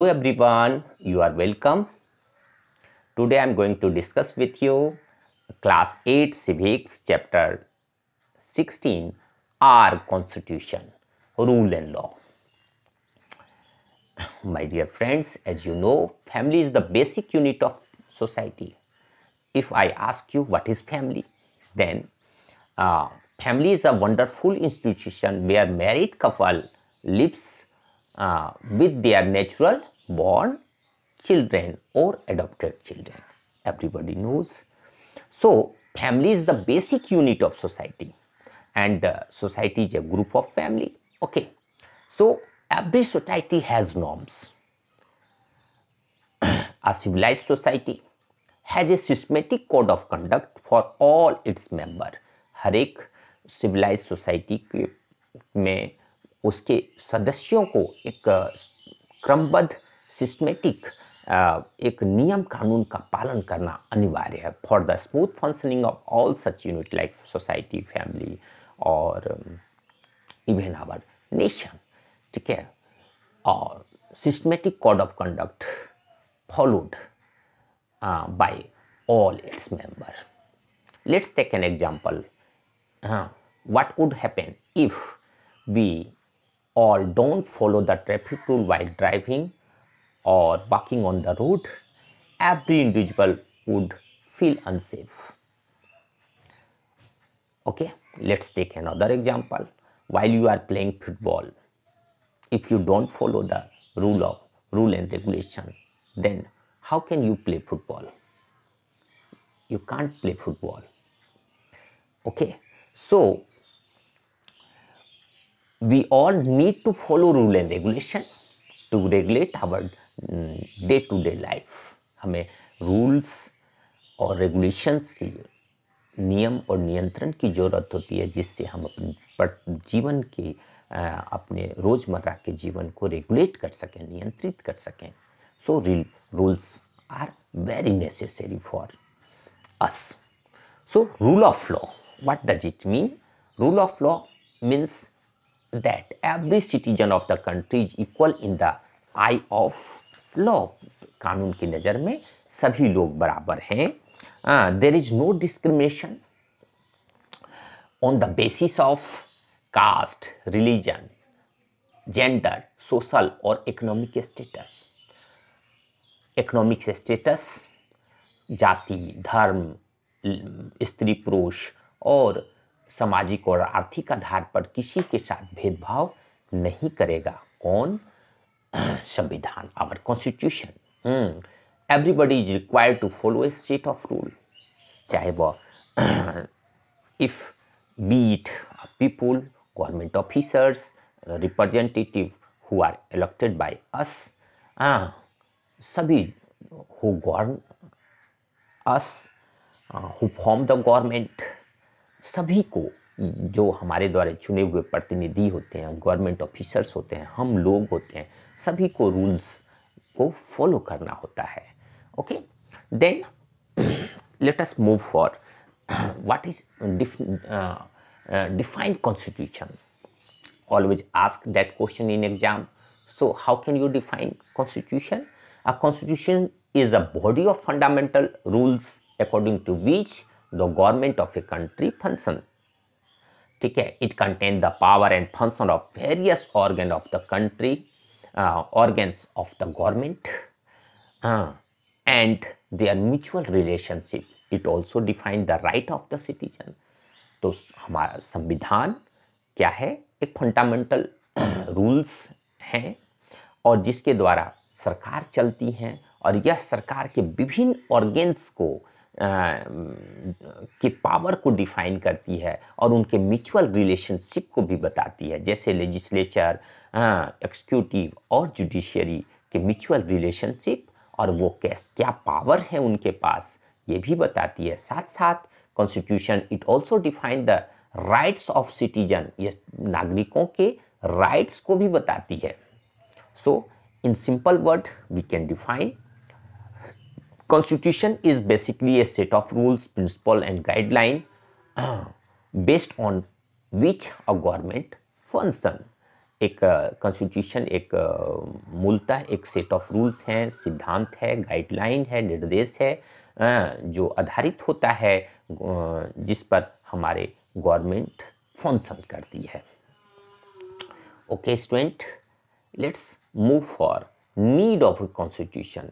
Hello everyone, you are welcome. Today I am going to discuss with you class 8 civics chapter 16 Our constitution rule and law. My dear friends, as you know, family is the basic unit of society. If I ask you what is family, then uh, family is a wonderful institution where married couple lives uh, with their natural born children or adopted children. Everybody knows. So, family is the basic unit of society and uh, society is a group of family. Okay. So, every society has norms. a civilized society has a systematic code of conduct for all its member. हर एक civilised society के में उसके सदस्यों को एक क्रमबद्ध systematic एक नियम कानून का पालन करना अनिवार्य है for the smooth functioning of all such unit like society family और इवन आवर नेशन ठीक है और systematic code of conduct followed by all its member let's take an example हाँ what would happen if we or don't follow the traffic rule while driving or walking on the road, every individual would feel unsafe. Okay, let's take another example. While you are playing football, if you don't follow the rule of rule and regulation, then how can you play football? You can't play football. Okay, so we all need to follow rule and regulation to regulate our day to day life हमें rules और regulations नियम और नियंत्रण की ज़रूरत होती है जिससे हम अपने जीवन के अपने रोज़मर्रा के जीवन को रेगुलेट कर सकें नियंत्रित कर सकें so rules are very necessary for us so rule of law what does it mean rule of law means that every citizen of the country is equal in the eye of law कानून की नज़र में सभी लोग बराबर हैं there is no discrimination on the basis of caste religion gender social और economic status economic status जाति धर्म स्त्री पुरुष और सामाजिक और आर्थिक आधार पर किसी के साथ भेदभाव नहीं करेगा कौन संविधान our constitution everybody is require to follow a set of rule चाहे वह if beat people government officers representative who are elected by us सभी who govern us who form the government सभी को जो हमारे द्वारा चुने हुए प्रतिनिधि होते हैं गवर्नमेंट ऑफिसर्स होते हैं हम लोग होते हैं सभी को रूल्स को फॉलो करना होता है okay then let us move for what is define constitution always ask that question in exam so how can you define constitution a constitution is a body of fundamental rules according to which the government of a country function ठीक है it contain the power and function of various organ of the country organs of the government and our mutual relationship it also define the right of the citizen तो हमारा संविधान क्या है एक fundamental rules हैं और जिसके द्वारा सरकार चलती है और यह सरकार के विभिन्न ऑर्गेन्स को के पावर को डिफाइन करती है और उनके म्यूचुअल रिलेशनशिप को भी बताती है जैसे लेजिस्लेचर एक्सक्यूटिव और जुडिशियरी के म्यूचुअल रिलेशनशिप और वो कैस क्या पावर है उनके पास ये भी बताती है साथ साथ constitution it also define the rights of citizen ये नागरिकों के राइट्स को भी बताती है so in simple word we can define Constitution is basically a set of rules, principle and guideline based on which a government function एक constitution uh, एक uh, मूलतः एक सेट ऑफ रूल्स हैं सिद्धांत है गाइडलाइन है निर्देश है uh, जो आधारित होता है uh, जिस पर हमारे गवर्नमेंट फंक्शन करती है okay student let's move for need of a constitution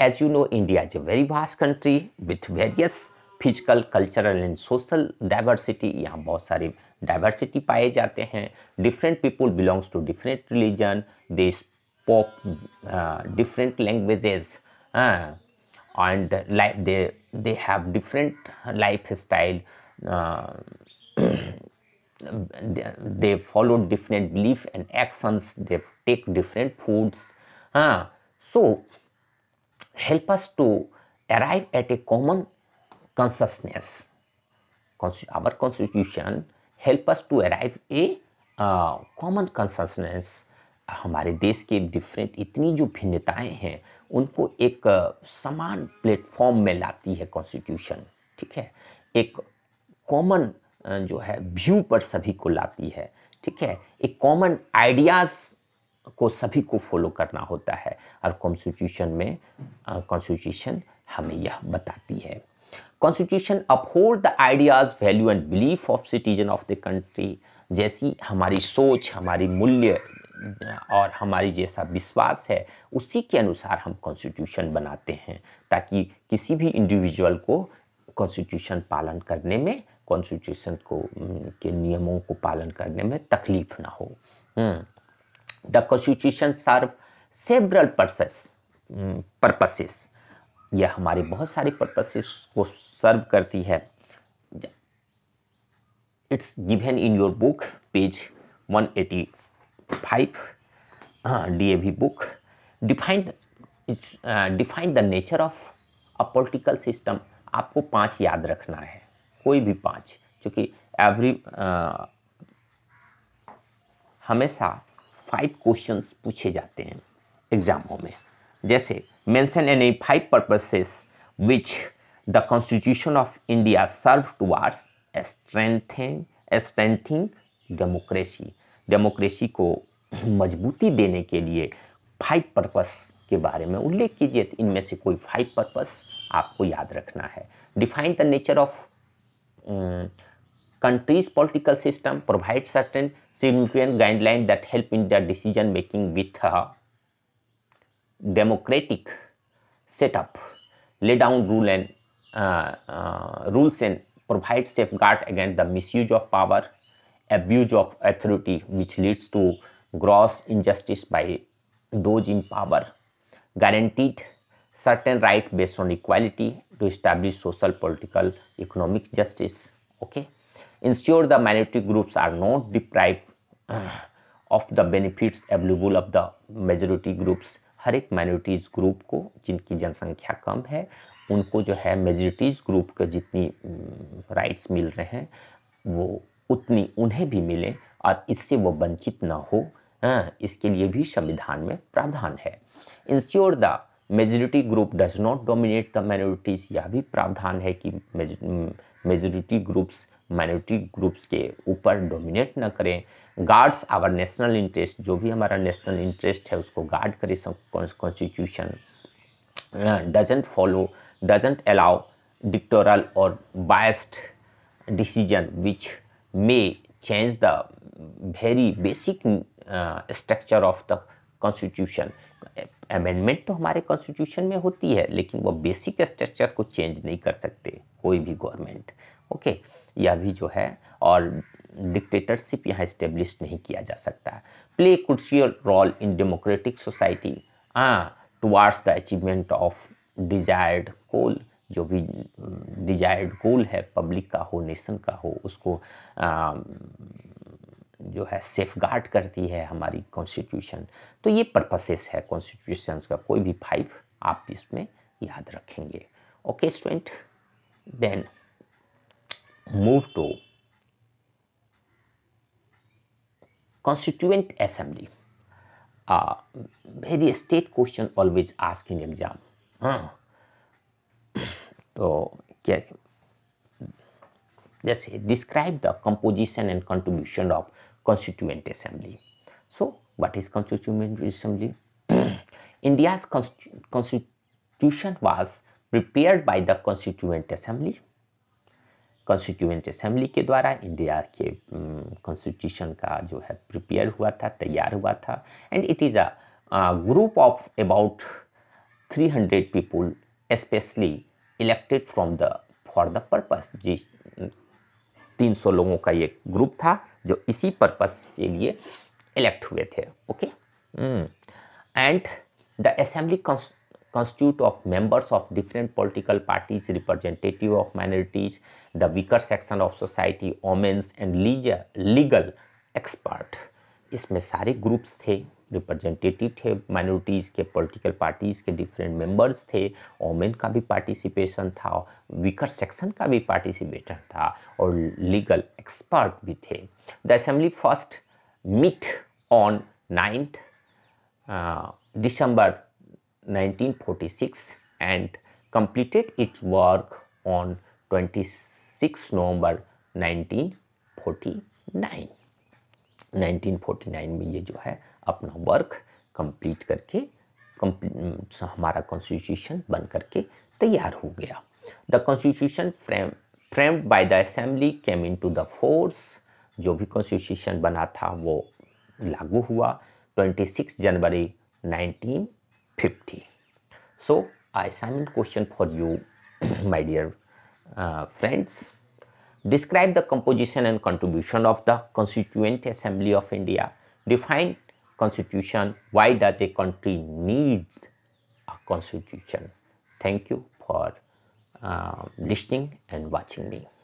As you know, India is a very vast country with various physical cultural and social diversity यहाँ बहुत सारी डाइवर्सिटी पाए जाते हैं different people belongs to different religion they spoke different languages and they have different lifestyle uh, they follow different belief and actions they take different foods so help us to arrive at a common consciousness. Our constitution help us to arrive a common uh, हमारे देश के different इतनी जो भिन्नताएं हैं उनको एक uh, समान प्लेटफॉर्म में लाती है कॉन्स्टिट्यूशन ठीक है एक कॉमन uh, जो है व्यू पर सभी को लाती है ठीक है एक कॉमन आइडियाज़ को सभी को फॉलो करना होता है और कॉन्स्टिट्यूशन में कॉन्स्टिट्यूशन हमें यह बताती है constitution uphold the ideas value and belief of citizen of the country जैसी हमारी सोच हमारी मूल्य और हमारी जैसा विश्वास है उसी के अनुसार हम कॉन्स्टिट्यूशन बनाते हैं ताकि किसी भी इंडिविजुअल को कॉन्स्टिट्यूशन पालन करने में कॉन्स्टिट्यूशन को के नियमों को पालन करने में तकलीफ ना हो हम्म। the constitution serve several purposes purposes यह हमारे बहुत सारे purposes को serve करती है it's given in your book page 185 DAV book define define the nature of a political system आपको पाँच याद रखना है कोई भी पाँच क्योंकि एवरी हमेशा फाइव क्वेश्चन पूछे जाते हैं एग्जामों में जैसे mention any five purposes which the constitution of India serve towards strengthening strengthening democracy democracy को मजबूती देने के लिए फाइव पर्पस के बारे में उल्लेख कीजिए तो इनमें से कोई फाइव पर्पस आपको याद रखना है define the nature of country's political system provides certain significant guidelines that help in their decision making with a democratic setup lay down rule and uh, uh, rules and provide safeguard against the misuse of power abuse of authority which leads to gross injustice by those in power guaranteed certain right based on equality to establish social political economic justice okay ensure the minority groups are not deprived uh, of the benefits available of the majority groups हर एक minorities group को जिनकी जनसंख्या कम है उनको जो है majorities group के जितनी राइट्स mm, मिल रहे हैं वो उतनी उन्हें भी मिले और इससे वो वंचित ना हो हाँ, इसके लिए भी संविधान में प्रावधान है ensure the majority group does not dominate the minorities यह भी प्रावधान है कि majority groups mm, minority groups के ऊपर डोमिनेट ना करें गार्ड्स आवर नेशनल इंटरेस्ट जो भी हमारा नेशनल इंटरेस्ट है उसको गार्ड करें constitution doesn't follow doesn't allow dictorial और biased decision which may change the very basic structure of the constitution amendment तो हमारे कॉन्स्टिट्यूशन में होती है लेकिन वो बेसिक स्ट्रक्चर को चेंज नहीं कर सकते कोई भी गवर्नमेंट ओके okay? यह भी जो है और डिक्टेटरशिप यहाँ इस्टेब्लिश नहीं किया जा सकता play crucial role in democratic society हाँ towards the achievement of desired goal जो भी डिजायर्ड गोल है पब्लिक का हो नेशन का हो उसको आ, जो है सेफ गार्ड करती है हमारी कॉन्स्टिट्यूशन तो ये पर्पसेस है कॉन्स्टिट्यूशन का कोई भी फाइव आप इसमें याद रखेंगे okay student then move to constituent assembly uh, very state question always asked in exam huh. so just describe the composition and contribution of constituent assembly so what is constituent assembly india's constitution was prepared by the constituent assembly constituent assembly के द्वारा India के constitution का जो है prepare हुआ था तैयार हुआ था and it is a group of about 300 people specially elected from the for the purpose जिस 300 लोगों का ये ग्रुप था जो इसी पर्पस के लिए इलेक्ट हुए थे okay and the assembly constitute of members of different political parties, representative of minorities, the weaker section of society, women and legal, legal expert. isme sare groups the representative थे minorities के political parties के different members थे women का भी participation था weaker section का भी participation था और लीगल एक्सपर्ट भी थे the assembly first meet on ninth December 1946 and completed its work on 26 November 1949 1949 में ये जो है अपना वर्क कंप्लीट करके complete, हमारा कॉन्स्टिट्यूशन बन करके तैयार हो गया the constitution frame frame by the assembly came into the force जो भी कॉन्स्टिट्यूशन बना था वो लागू हुआ 26 जनवरी 50 so assignment question for you my dear uh, friends describe the composition and contribution of the constituent assembly of india define constitution why does a country needs a constitution thank you for uh, listening and watching me